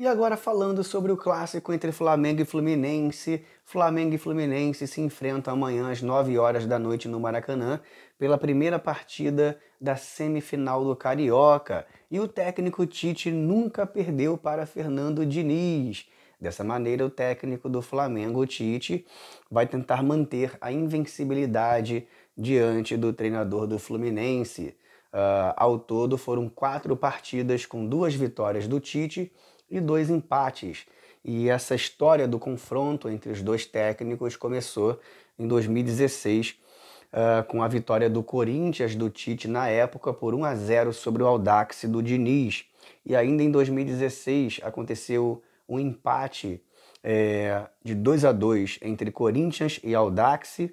E agora falando sobre o clássico entre Flamengo e Fluminense. Flamengo e Fluminense se enfrentam amanhã às 9 horas da noite no Maracanã pela primeira partida da semifinal do Carioca. E o técnico Tite nunca perdeu para Fernando Diniz. Dessa maneira, o técnico do Flamengo, Tite, vai tentar manter a invencibilidade diante do treinador do Fluminense. Uh, ao todo, foram quatro partidas com duas vitórias do Tite e dois empates. E essa história do confronto entre os dois técnicos começou em 2016, uh, ah, com a vitória do Corinthians do Tite na época por 1 a 0 sobre o Aldax do Diniz. E ainda em 2016 aconteceu um empate é, de 2 a 2 entre Corinthians e Aldax. E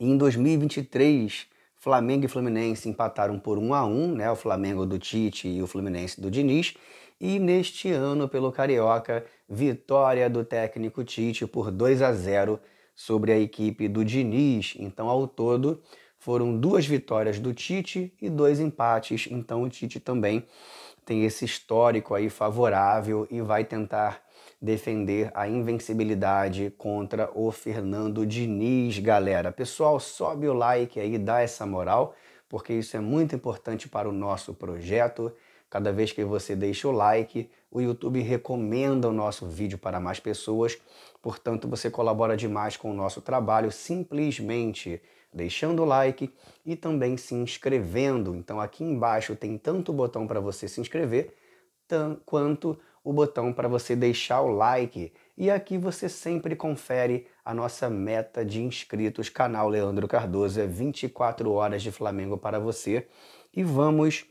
em 2023, Flamengo e Fluminense empataram por 1 a 1, né? O Flamengo do Tite e o Fluminense do Diniz. E neste ano, pelo Carioca, vitória do técnico Tite por 2 a 0 sobre a equipe do Diniz. Então, ao todo, foram duas vitórias do Tite e dois empates. Então, o Tite também tem esse histórico aí favorável e vai tentar defender a invencibilidade contra o Fernando Diniz, galera. Pessoal, sobe o like aí, dá essa moral, porque isso é muito importante para o nosso projeto. Cada vez que você deixa o like, o YouTube recomenda o nosso vídeo para mais pessoas. Portanto, você colabora demais com o nosso trabalho simplesmente deixando o like e também se inscrevendo. Então, aqui embaixo tem tanto o botão para você se inscrever, quanto o botão para você deixar o like. E aqui você sempre confere a nossa meta de inscritos. Canal Leandro Cardoso é 24 horas de Flamengo para você. E vamos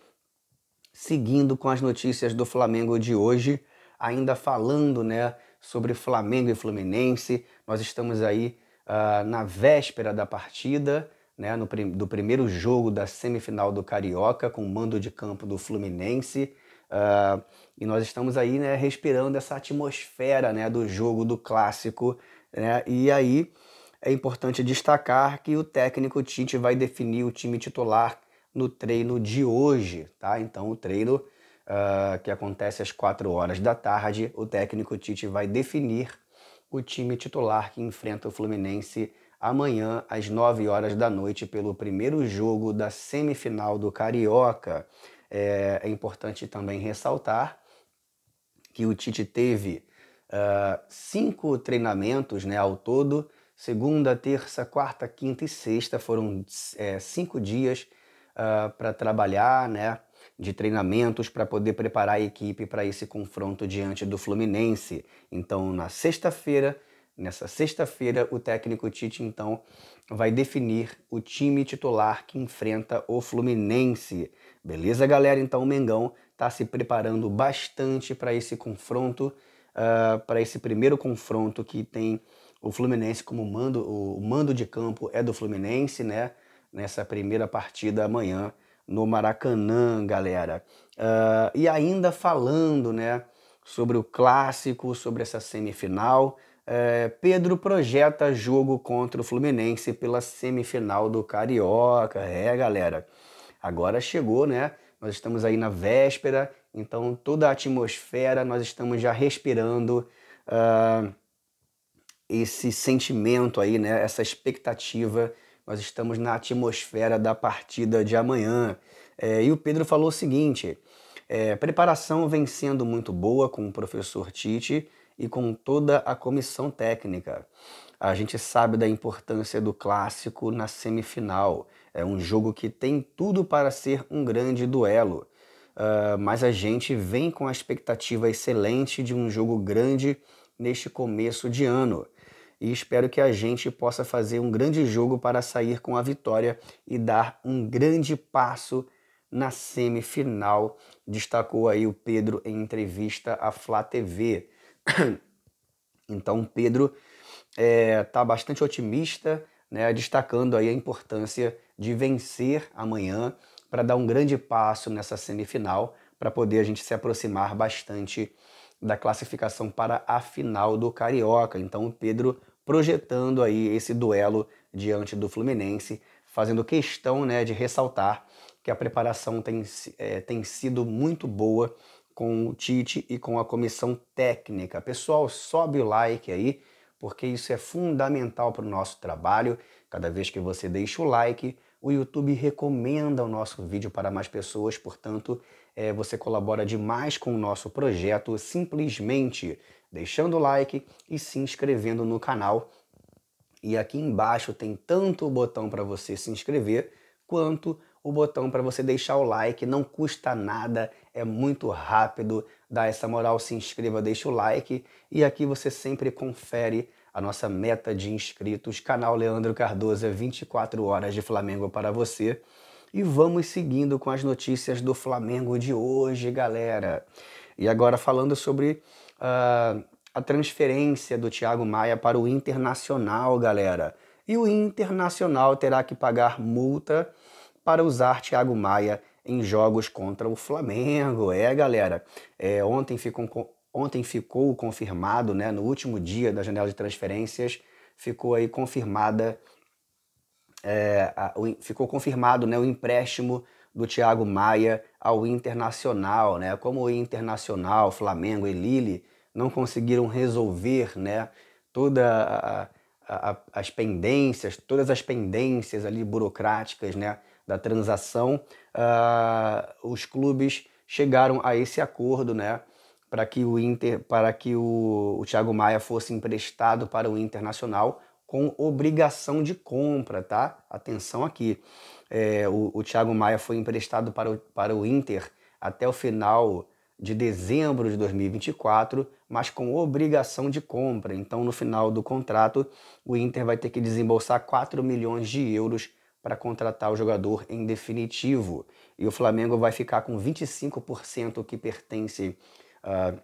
Seguindo com as notícias do Flamengo de hoje, ainda falando né, sobre Flamengo e Fluminense, nós estamos aí uh, na véspera da partida, né, no, do primeiro jogo da semifinal do Carioca, com o mando de campo do Fluminense. Uh, e nós estamos aí né, respirando essa atmosfera né, do jogo, do clássico. Né, e aí é importante destacar que o técnico Tite vai definir o time titular no treino de hoje, tá? Então o treino uh, que acontece às 4 horas da tarde, o técnico Tite vai definir o time titular que enfrenta o Fluminense amanhã às 9 horas da noite pelo primeiro jogo da semifinal do Carioca. É, é importante também ressaltar que o Tite teve uh, cinco treinamentos né, ao todo. Segunda, terça, quarta, quinta e sexta foram é, cinco dias uh, ah, para trabalhar, né? De treinamentos para poder preparar a equipe para esse confronto diante do Fluminense. Então, na sexta-feira, nessa sexta-feira, o técnico Tite então vai definir o time titular que enfrenta o Fluminense. Beleza, galera? Então, o Mengão está se preparando bastante para esse confronto, uh, ah, para esse primeiro confronto que tem o Fluminense como mando, o mando de campo é do Fluminense, né? nessa primeira partida amanhã no Maracanã, galera. Uh, e ainda falando né, sobre o clássico, sobre essa semifinal, uh, Pedro projeta jogo contra o Fluminense pela semifinal do Carioca. É, galera, agora chegou, né? Nós estamos aí na véspera, então toda a atmosfera, nós estamos já respirando. Uh, esse sentimento aí, né? Essa expectativa nós estamos na atmosfera da partida de amanhã. É, e o Pedro falou o seguinte: é, preparação vem sendo muito boa com o professor Tite e com toda a comissão técnica. A gente sabe da importância do clássico na semifinal. É um jogo que tem tudo para ser um grande duelo. Uh, mas a gente vem com a expectativa excelente de um jogo grande neste começo de ano e espero que a gente possa fazer um grande jogo para sair com a vitória e dar um grande passo na semifinal, destacou aí o Pedro em entrevista à Flá TV. Então, Pedro está é, tá bastante otimista, né, destacando aí a importância de vencer amanhã para dar um grande passo nessa semifinal, para poder a gente se aproximar bastante da classificação para a final do Carioca. Então, o Pedro projetando aí esse duelo diante do Fluminense, fazendo questão né, de ressaltar que a preparação tem, é, tem sido muito boa com o Tite e com a comissão técnica. Pessoal, sobe o like aí, porque isso é fundamental para o nosso trabalho. Cada vez que você deixa o like, o YouTube recomenda o nosso vídeo para mais pessoas, portanto, é, você colabora demais com o nosso projeto simplesmente deixando o like e se inscrevendo no canal. E aqui embaixo tem tanto o botão para você se inscrever quanto o botão para você deixar o like. Não custa nada, é muito rápido. Dá essa moral, se inscreva, deixa o like. E aqui você sempre confere a nossa meta de inscritos. Canal Leandro Cardoso é 24 horas de Flamengo para você. E vamos seguindo com as notícias do Flamengo de hoje, galera. E agora falando sobre uh, a transferência do Thiago Maia para o Internacional, galera. E o Internacional terá que pagar multa para usar Thiago Maia em jogos contra o Flamengo. É, galera. É, ontem, ficou, ontem ficou confirmado, né? No último dia da janela de transferências, ficou aí confirmada. É, a, o, ficou confirmado né, o empréstimo do Thiago Maia ao Internacional, né? Como o Internacional, Flamengo e Lille não conseguiram resolver, né? Toda a, a, as pendências, todas as pendências ali burocráticas, né? Da transação, uh, os clubes chegaram a esse acordo, né? Para que o Inter, para que o, o Thiago Maia fosse emprestado para o Internacional com obrigação de compra, tá? Atenção aqui. É, o, o Thiago Maia foi emprestado para o, para o Inter até o final de dezembro de 2024, mas com obrigação de compra. Então, no final do contrato, o Inter vai ter que desembolsar 4 milhões de euros para contratar o jogador em definitivo. E o Flamengo vai ficar com 25% que pertence. Uh,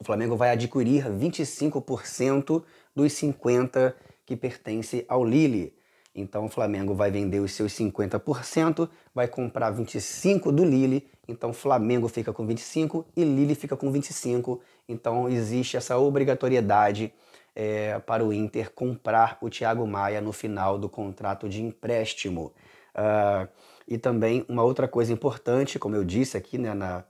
o Flamengo vai adquirir 25% dos 50 que pertence ao Lille. Então o Flamengo vai vender os seus 50%, vai comprar 25 do Lille, então Flamengo fica com 25 e Lille fica com 25. Então existe essa obrigatoriedade é, para o Inter comprar o Thiago Maia no final do contrato de empréstimo. Uh, e também uma outra coisa importante, como eu disse aqui né, na,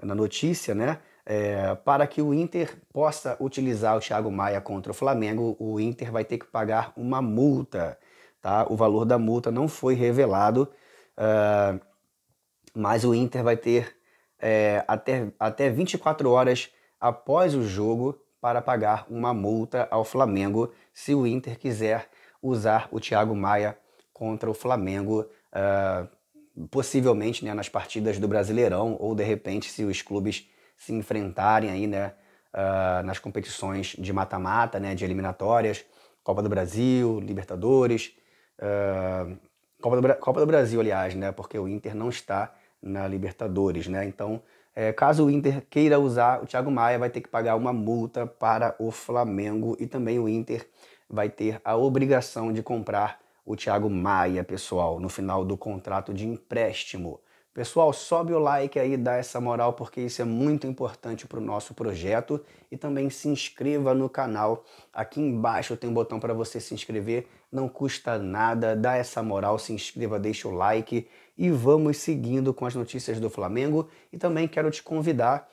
na notícia, né? É, para que o Inter possa utilizar o Thiago Maia contra o Flamengo, o Inter vai ter que pagar uma multa. Tá? O valor da multa não foi revelado, uh, mas o Inter vai ter é, até, até 24 horas após o jogo para pagar uma multa ao Flamengo se o Inter quiser usar o Thiago Maia contra o Flamengo. Uh, possivelmente né, nas partidas do Brasileirão ou de repente se os clubes se enfrentarem aí, né, uh, nas competições de mata-mata, né, de eliminatórias, Copa do Brasil, Libertadores, uh, Copa, do Bra Copa do Brasil, aliás, né, porque o Inter não está na Libertadores, né, então é, caso o Inter queira usar, o Thiago Maia vai ter que pagar uma multa para o Flamengo e também o Inter vai ter a obrigação de comprar o Thiago Maia, pessoal, no final do contrato de empréstimo. Pessoal, sobe o like aí, dá essa moral, porque isso é muito importante para o nosso projeto. E também se inscreva no canal. Aqui embaixo tem um botão para você se inscrever. Não custa nada, dá essa moral, se inscreva, deixa o like. E vamos seguindo com as notícias do Flamengo. E também quero te convidar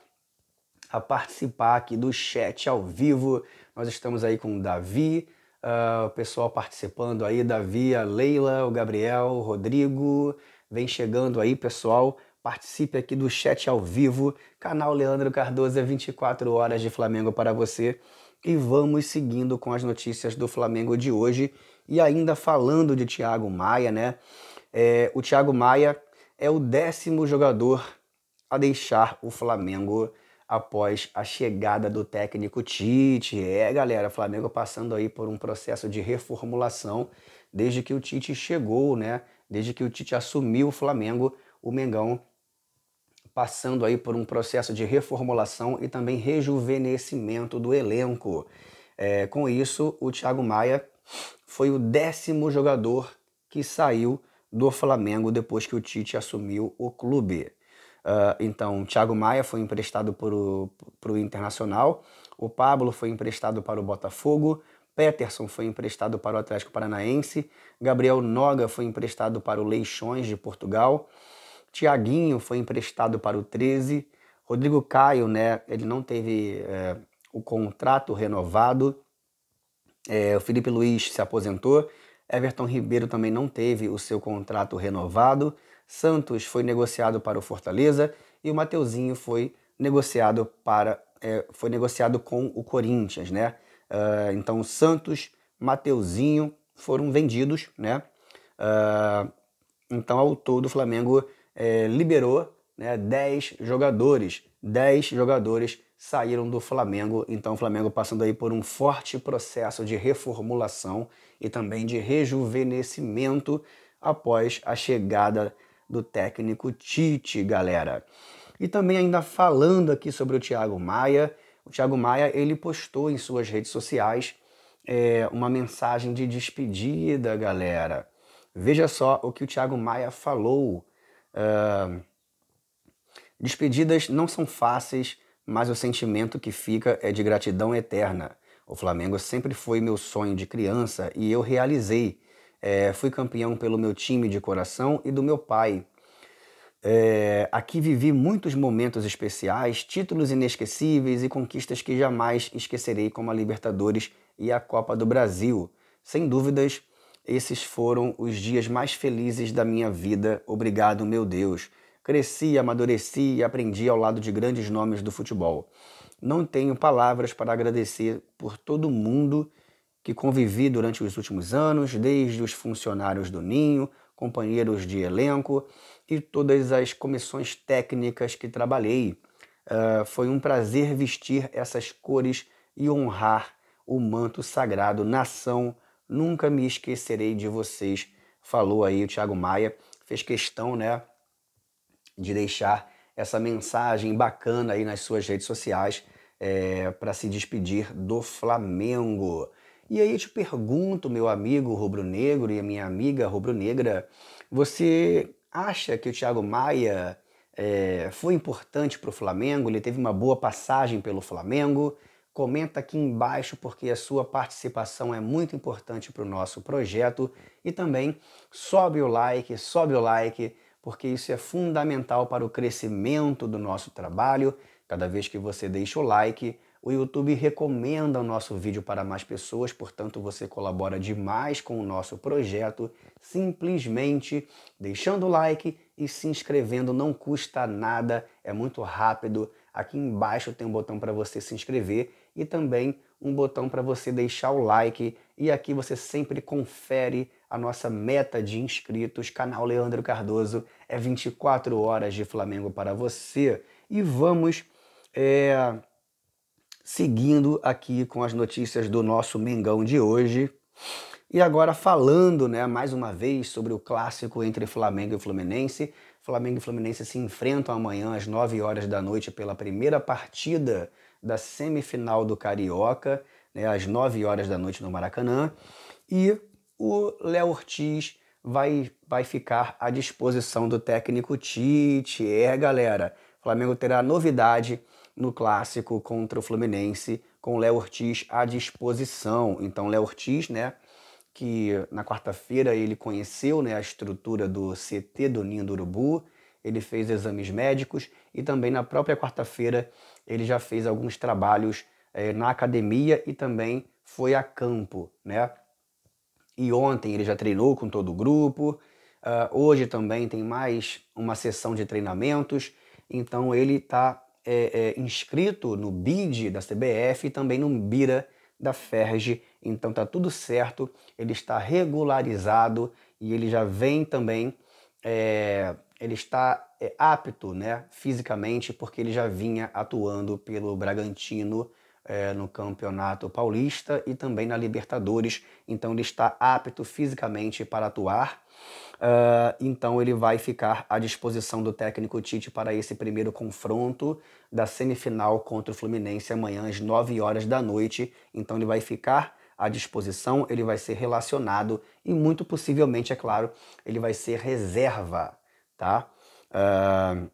a participar aqui do chat ao vivo. Nós estamos aí com o Davi, uh, o pessoal participando aí, Davi, a Leila, o Gabriel, o Rodrigo vem chegando aí, pessoal. Participe aqui do chat ao vivo, canal Leandro Cardoso, é 24 horas de Flamengo para você. E vamos seguindo com as notícias do Flamengo de hoje e ainda falando de Thiago Maia, né? É, o Thiago Maia é o décimo jogador a deixar o Flamengo após a chegada do técnico Tite. É, galera, Flamengo passando aí por um processo de reformulação desde que o Tite chegou, né? desde que o Tite assumiu o Flamengo, o Mengão passando aí por um processo de reformulação e também rejuvenescimento do elenco. É, com isso, o Thiago Maia foi o décimo jogador que saiu do Flamengo depois que o Tite assumiu o clube. Uh, então, Thiago Maia foi emprestado para o Internacional, o Pablo foi emprestado para o Botafogo, Peterson foi emprestado para o Atlético Paranaense, Gabriel Noga foi emprestado para o Leixões de Portugal, Tiaguinho foi emprestado para o 13, Rodrigo Caio, né, ele não teve é, o contrato renovado, é, o Felipe Luiz se aposentou, Everton Ribeiro também não teve o seu contrato renovado, Santos foi negociado para o Fortaleza e o Mateuzinho foi negociado para é, foi negociado com o Corinthians, né? Uh, então, Santos, Mateuzinho foram vendidos, né? Uh, então, ao todo, o Flamengo é, liberou né, 10 jogadores. 10 jogadores saíram do Flamengo. Então, o Flamengo passando aí por um forte processo de reformulação e também de rejuvenescimento após a chegada do técnico Tite, galera. E também ainda falando aqui sobre o Thiago Maia, o Thiago Maia ele postou em suas redes sociais é, uma mensagem de despedida, galera. Veja só o que o Thiago Maia falou. Uh, despedidas não são fáceis, mas o sentimento que fica é de gratidão eterna. O Flamengo sempre foi meu sonho de criança e eu realizei. É, fui campeão pelo meu time de coração e do meu pai. É, aqui vivi muitos momentos especiais, títulos inesquecíveis e conquistas que jamais esquecerei, como a Libertadores e a Copa do Brasil. Sem dúvidas, esses foram os dias mais felizes da minha vida. Obrigado, meu Deus. Cresci, amadureci e aprendi ao lado de grandes nomes do futebol. Não tenho palavras para agradecer por todo mundo que convivi durante os últimos anos, desde os funcionários do Ninho, companheiros de elenco, e todas as comissões técnicas que trabalhei. Uh, foi um prazer vestir essas cores e honrar o manto sagrado. Nação, nunca me esquecerei de vocês, falou aí o Tiago Maia. Fez questão, né, de deixar essa mensagem bacana aí nas suas redes sociais é, eh, para se despedir do Flamengo. E aí eu te pergunto, meu amigo rubro-negro e minha amiga rubro-negra, você acha que o Thiago Maia é, foi importante para o Flamengo, ele teve uma boa passagem pelo Flamengo. Comenta aqui embaixo porque a sua participação é muito importante para o nosso projeto e também sobe o like, sobe o like, porque isso é fundamental para o crescimento do nosso trabalho. Cada vez que você deixa o like, o YouTube recomenda o nosso vídeo para mais pessoas, portanto você colabora demais com o nosso projeto simplesmente deixando o like e se inscrevendo, não custa nada, é muito rápido. Aqui embaixo tem um botão para você se inscrever e também um botão para você deixar o like e aqui você sempre confere a nossa meta de inscritos. Canal Leandro Cardoso é 24 horas de Flamengo para você e vamos é seguindo aqui com as notícias do nosso Mengão de hoje. E agora falando, né, mais uma vez sobre o clássico entre Flamengo e Fluminense. Flamengo e Fluminense se enfrentam amanhã às 9 horas da noite pela primeira partida da semifinal do Carioca, né, às 9 horas da noite no Maracanã. E o Léo Ortiz vai, vai ficar à disposição do técnico Tite. É, galera, o Flamengo terá novidade no clássico contra o Fluminense, com o Léo Ortiz à disposição. Então, Léo Ortiz, né, que na quarta-feira ele conheceu né, a estrutura do CT do Ninho do Urubu, ele fez exames médicos e também na própria quarta-feira ele já fez alguns trabalhos é, na academia e também foi a campo, né? E ontem ele já treinou com todo o grupo, uh, hoje também tem mais uma sessão de treinamentos, então ele está é, é, inscrito no BID da CBF e também no BIRA da FERJ. Então tá tudo certo, ele está regularizado e ele já vem também, é, ele está é, apto né, fisicamente, porque ele já vinha atuando pelo Bragantino é, no Campeonato Paulista e também na Libertadores. Então ele está apto fisicamente para atuar. Uh, então ele vai ficar à disposição do técnico Tite para esse primeiro confronto da semifinal contra o Fluminense amanhã às 9 horas da noite. Então ele vai ficar à disposição, ele vai ser relacionado e muito possivelmente, é claro, ele vai ser reserva, tá? Uh,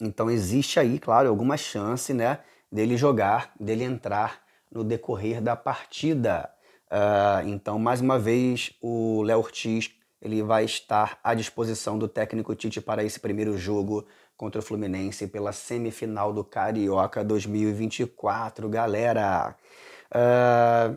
então existe aí, claro, alguma chance, né, dele jogar, dele entrar no decorrer da partida. Uh, então, mais uma vez, o Léo Ortiz ele vai estar à disposição do técnico Tite para esse primeiro jogo contra o Fluminense pela semifinal do Carioca 2024, galera. Uh,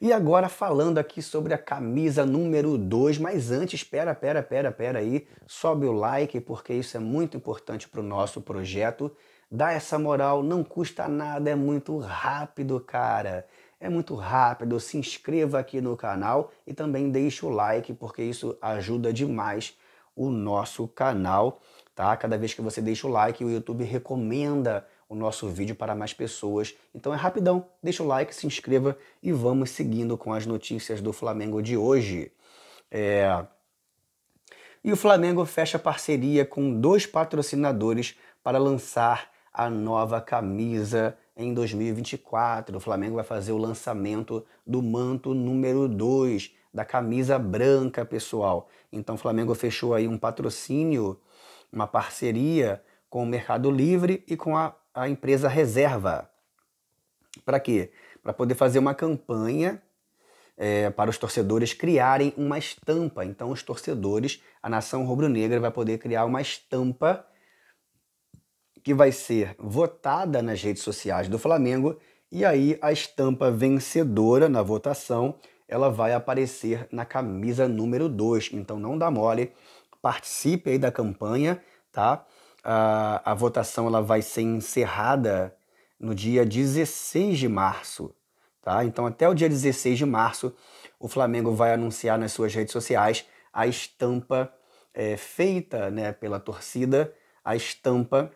e agora falando aqui sobre a camisa número 2, mas antes, espera, pera, pera, pera aí, sobe o like porque isso é muito importante para o nosso projeto. Dá essa moral, não custa nada, é muito rápido, cara é muito rápido. Se inscreva aqui no canal e também deixe o like, porque isso ajuda demais o nosso canal, tá? Cada vez que você deixa o like, o YouTube recomenda o nosso vídeo para mais pessoas. Então é rapidão, deixa o like, se inscreva e vamos seguindo com as notícias do Flamengo de hoje. É... E o Flamengo fecha parceria com dois patrocinadores para lançar a nova camisa em 2024. O Flamengo vai fazer o lançamento do manto número 2, da camisa branca, pessoal. Então o Flamengo fechou aí um patrocínio, uma parceria com o Mercado Livre e com a, a empresa Reserva. Para quê? Para poder fazer uma campanha é, para os torcedores criarem uma estampa. Então, os torcedores, a nação rubro-negra vai poder criar uma estampa que vai ser votada nas redes sociais do Flamengo e aí a estampa vencedora na votação ela vai aparecer na camisa número 2. Então não dá mole, participe aí da campanha, tá? A, a votação ela vai ser encerrada no dia 16 de março, tá? Então até o dia 16 de março o Flamengo vai anunciar nas suas redes sociais a estampa é, feita né, pela torcida, a estampa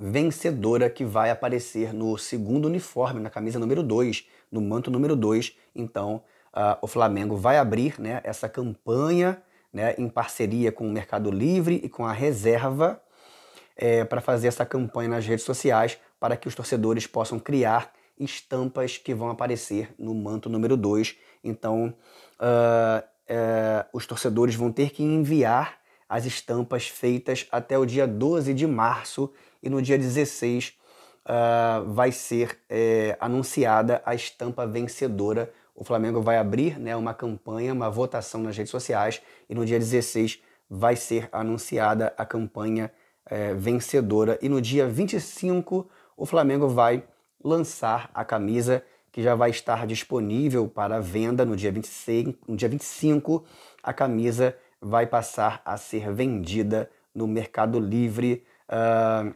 vencedora que vai aparecer no segundo uniforme, na camisa número 2, no manto número 2. Então, uh, o Flamengo vai abrir né, essa campanha né, em parceria com o Mercado Livre e com a Reserva é, para fazer essa campanha nas redes sociais para que os torcedores possam criar estampas que vão aparecer no manto número 2. Então, uh, uh, os torcedores vão ter que enviar as estampas feitas até o dia 12 de março e no dia 16 uh, ah, vai ser é, anunciada a estampa vencedora. O Flamengo vai abrir né, uma campanha, uma votação nas redes sociais e no dia 16 vai ser anunciada a campanha é, vencedora. E no dia 25 o Flamengo vai lançar a camisa que já vai estar disponível para venda no dia 25, no dia 25 a camisa vai passar a ser vendida no Mercado Livre uh,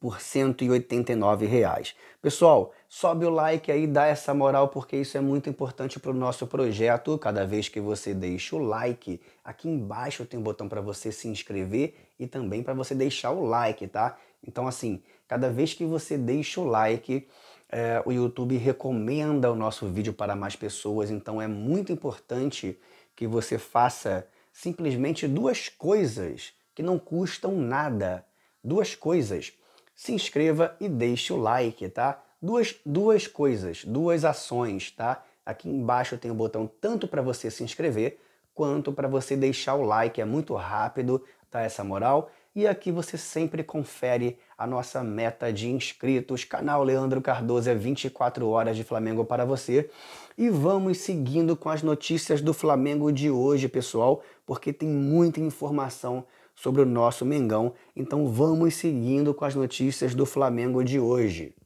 por R$ 189. Reais. Pessoal, sobe o like aí, dá essa moral, porque isso é muito importante para o nosso projeto. Cada vez que você deixa o like, aqui embaixo tem um botão para você se inscrever e também para você deixar o like, tá? Então, assim, cada vez que você deixa o like, é, o YouTube recomenda o nosso vídeo para mais pessoas, então é muito importante que você faça simplesmente duas coisas que não custam nada. Duas coisas. Se inscreva e deixe o like, tá? Duas, duas coisas, duas ações, tá? Aqui embaixo tem o um botão tanto para você se inscrever quanto para você deixar o like. É muito rápido, tá? Essa moral. E aqui você sempre confere a nossa meta de inscritos. Canal Leandro Cardoso é 24 horas de Flamengo para você. E vamos seguindo com as notícias do Flamengo de hoje, pessoal, porque tem muita informação sobre o nosso Mengão. Então vamos seguindo com as notícias do Flamengo de hoje.